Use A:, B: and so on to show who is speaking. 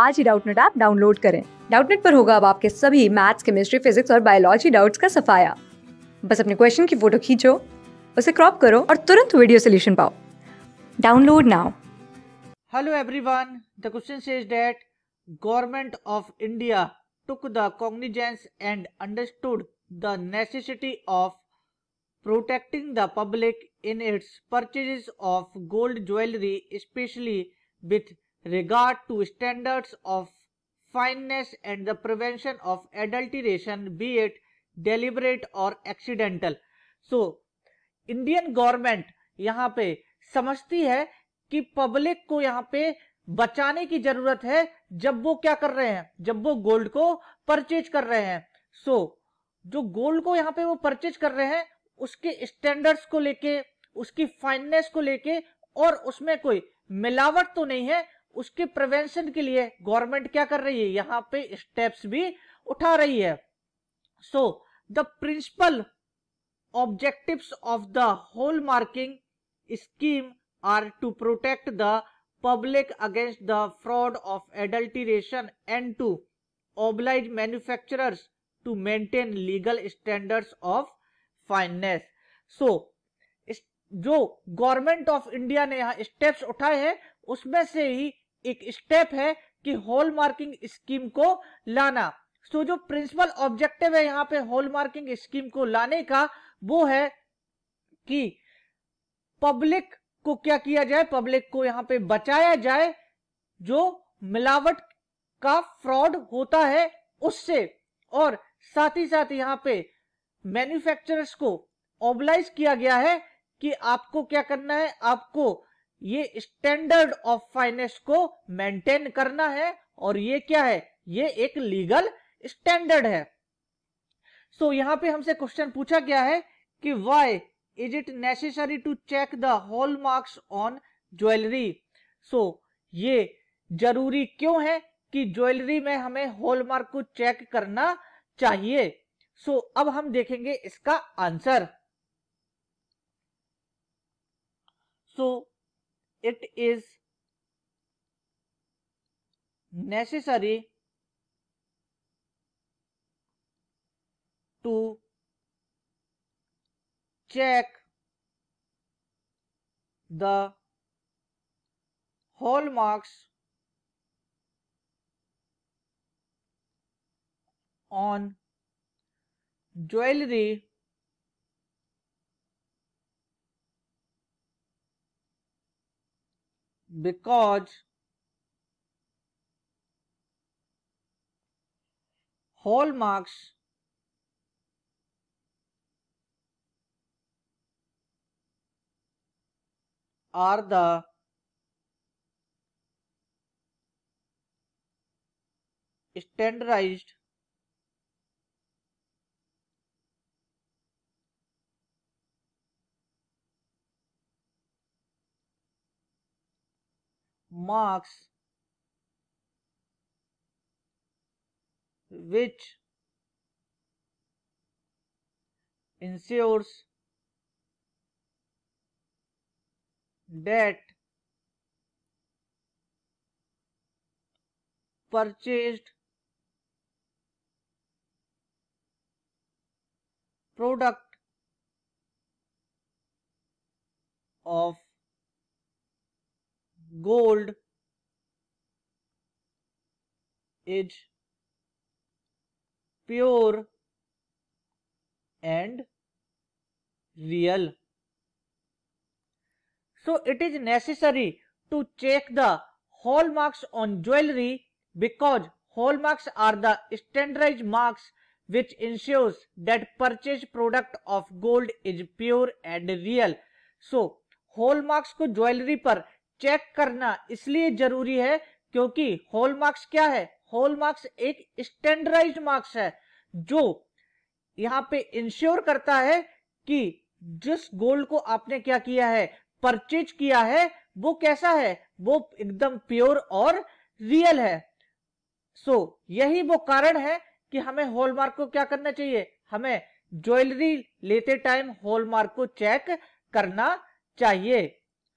A: आज ही Doubtnut app download करें डाउटनेट पर होगा अब आपके सभी मैथ्स केमिस्ट्री फिजिक्स और बायोलॉजी डाउट्स का सफाया बस अपने क्वेश्चन की फोटो खींचो उसे क्रॉप करो और तुरंत वीडियो सोल्यूशन पाओ download now hello everyone the question says that government of India took the cognizance and understood the necessity of protecting the public in its purchases of gold jewelry especially with regard to standards of fineness and the prevention of adulteration be it deliberate or accidental so Indian government यहाँ पे समझती है कि public को यहाँ पे बचाने की जरूरत है जब वो क्या कर रहे हैं जब वो गोल्ड को परचेज कर रहे हैं सो so, जो गोल्ड को यहाँ पे वो परचेज कर रहे हैं उसके स्टैंडर्ड्स को लेके उसकी फाइननेस को लेके और उसमें कोई मिलावट तो नहीं है उसके प्रिवेंशन के लिए गवर्नमेंट क्या कर रही है यहाँ पे स्टेप्स भी उठा रही है so the principal objective of the whole marking scheme are to protect the public against the fraud of adulteration and to oblige manufacturers to maintain legal standard of fineness so जो government of India ने यहाँ steps उठाए हैं उसमें से ही एक step है कि होल मार्किंग स्कीम को लाना तो जो प्रिंसिपल ऑब्जेक्टिव है यहाँ पे होल मार्किंग स्कीम को लाने का वो है कि पब्लिक को क्या किया जाए पब्लिक को यहाँ पे बचाया जाए जो मिलावट का फ्रॉड होता है उससे और साथ ही साथ यहाँ पे मैन्युफैक्चरर्स को ऑब्लाइज किया गया है कि आपको क्या करना है आपको ये स्टैंडर्ड ऑफ फाइनेंस को मेंटेन करना है और ये क्या है ये एक लीगल स्टैंडर्ड है सो so, यहाँ पे हमसे क्वेश्चन पूछा गया है कि why is it necessary to check the hallmarks on jewellery so ये जरूरी क्यों है कि ज्वेलरी में हमें मार्क को चेक करना चाहिए सो so, अब हम देखेंगे इसका answer so so, it is necessary to check the hallmarks on jewelry because hallmarks are the standardized marks which ensures that purchased product of gold is pure and real. So it is necessary to check the hallmarks on jewelry because hallmarks are the standardized marks which ensures that purchase product of gold is pure and real. So hallmarks ko jewelry par check करना इसलिए जरूरी है क्योंकि hallmarks क्या है hallmarks एक standardise marks है जो यहाँ पे इंश्योर करता है कि जिस गोल्ड को आपने क्या किया है परचेज किया है वो कैसा है वो एकदम प्योर और रियल है सो so, यही वो कारण है कि हमें हॉलमार्क को क्या करना चाहिए हमें ज्वेलरी लेते टाइम हॉलमार्क को चेक करना चाहिए